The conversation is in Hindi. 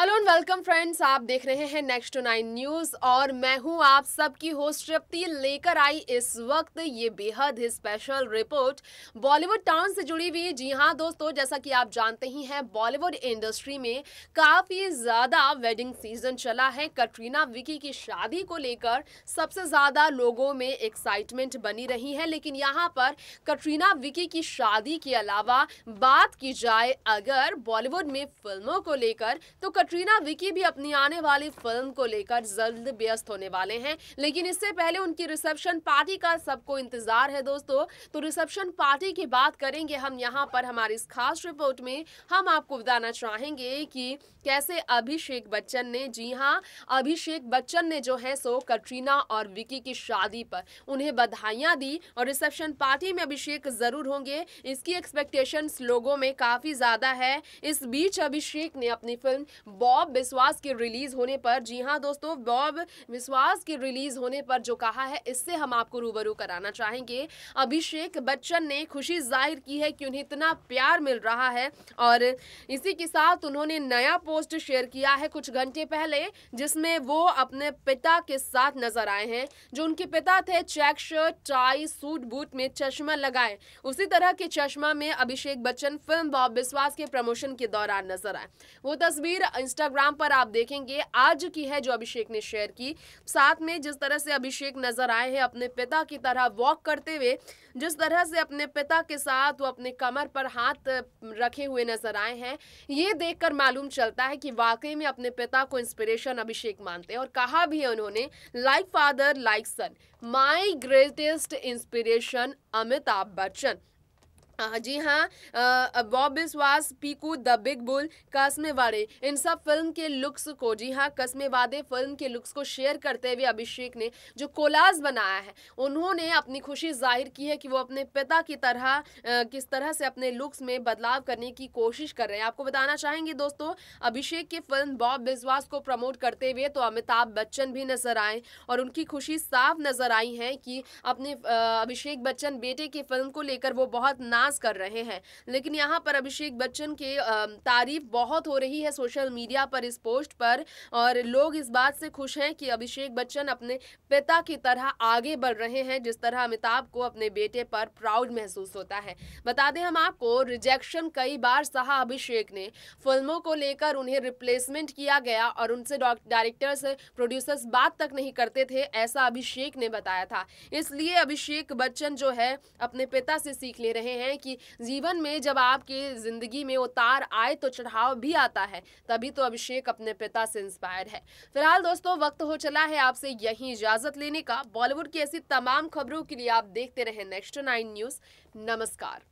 हेलो एंड वेलकम फ्रेंड्स आप देख रहे हैं नेक्स्ट टू नाइन न्यूज़ और मैं हूं आप सबकी होस्ट तृप्ति लेकर आई इस वक्त ये बेहद ही स्पेशल रिपोर्ट बॉलीवुड टाउन से जुड़ी हुई जी हां दोस्तों जैसा कि आप जानते ही हैं बॉलीवुड इंडस्ट्री में काफ़ी ज़्यादा वेडिंग सीजन चला है कटरीना विकी की शादी को लेकर सबसे ज़्यादा लोगों में एक्साइटमेंट बनी रही है लेकिन यहाँ पर कटरीना विकी की शादी के अलावा बात की जाए अगर बॉलीवुड में फिल्मों को लेकर तो कट कैटरीना विकी भी अपनी आने वाली फिल्म को लेकर जल्द व्यस्त होने वाले हैं लेकिन इससे पहले उनकी रिसेप्शन पार्टी का सबको इंतजार है दोस्तों तो रिसेप्शन पार्टी की बात करेंगे हम यहाँ पर हमारी इस खास रिपोर्ट में हम आपको बताना चाहेंगे कि कैसे अभिषेक बच्चन ने जी हाँ अभिषेक बच्चन ने जो है सो कटरीना और विकी की शादी पर उन्हें बधाइयाँ दी और रिसेप्शन पार्टी में अभिषेक जरूर होंगे इसकी एक्सपेक्टेशंस लोगों में काफ़ी ज़्यादा है इस बीच अभिषेक ने अपनी फिल्म बॉब विश्वास के रिलीज होने पर जी हाँ दोस्तों बॉब विश्वास के रिलीज होने पर जो कहा है इससे हम आपको रूबरू कराना चाहेंगे अभिषेक बच्चन ने खुशी जाहिर की है कि उन्हें इतना प्यार मिल रहा है और इसी के साथ उन्होंने नया पोस्ट शेयर किया है कुछ घंटे पहले जिसमें वो अपने पिता के साथ नजर आए हैं जो उनके पिता थे check shirt tie suit boot में चश्मा लगाए उसी तरह के चश्मा में अभिषेक बच्चन फिल्म बॉब विश्वास के प्रमोशन के दौरान नजर आए वो तस्वीर इंस्टाग्राम पर आप देखेंगे आज की है जो अभिषेक ने शेयर की साथ में जिस तरह से अभिषेक नजर आए हैं अपने पिता की तरह वॉक करते हुए जिस तरह से अपने पिता के साथ वो अपने कमर पर हाथ रखे हुए नजर आए हैं ये देखकर मालूम चलता है कि वाकई में अपने पिता को इंस्पिरेशन अभिषेक मानते हैं और कहा भी है उन्होंने like father like son my greatest inspiration Amitabh Bachchan हाँ, जी हाँ Bob Biswas Piku the big bull Kasme Vaade इन सब फिल्म के लुक्स को जी हाँ कस्मे वादे फिल्म के लुक्स को शेयर करते हुए अभिषेक ने जो कोलाज बनाया है उन्होंने अपनी खुशी जाहिर की है कि वो अपने पिता की तरह आ, किस तरह से अपने लुक्स में बदलाव करने की कोशिश कर रहे हैं आपको बताना चाहेंगे दोस्तों अभिषेक की फिल्म बॉब बिस्वास को प्रमोट करते हुए तो अमिताभ बच्चन भी नजर आए और उनकी खुशी साफ नजर आई है कि अपने अभिषेक बच्चन बेटे की फिल्म को लेकर वो बहुत ना प्रयास कर रहे हैं लेकिन यहाँ पर अभिषेक बच्चन के तारीफ बहुत हो रही है सोशल मीडिया पर इस पोस्ट पर और लोग इस बात से खुश हैं कि अभिषेक बच्चन अपने पिता की तरह आगे बढ़ रहे हैं जिस तरह अमिताभ को अपने बेटे पर प्राउड महसूस होता है बता दें हम आपको रिजेक्शन कई बार सहा अभिषेक ने फिल्मों को लेकर उन्हें रिप्लेसमेंट किया गया और उनसे डायरेक्टर्स प्रोड्यूसर्स बात तक नहीं करते थे ऐसा अभिषेक ने बताया था इसलिए अभिषेक बच्चन जो है अपने पिता से सीख ले रहे हैं कि जीवन में जब आपके ज़िंदगी में उतार आए तो चढ़ाव भी आता है तभी तो अभिषेक अपने पिता से इंस्पायर है फिलहाल दोस्तों वक्त हो चला है आपसे यही इजाज़त लेने का बॉलीवुड की ऐसी तमाम खबरों के लिए आप देखते रहे नेक्स्ट नाइन न्यूज़ नमस्कार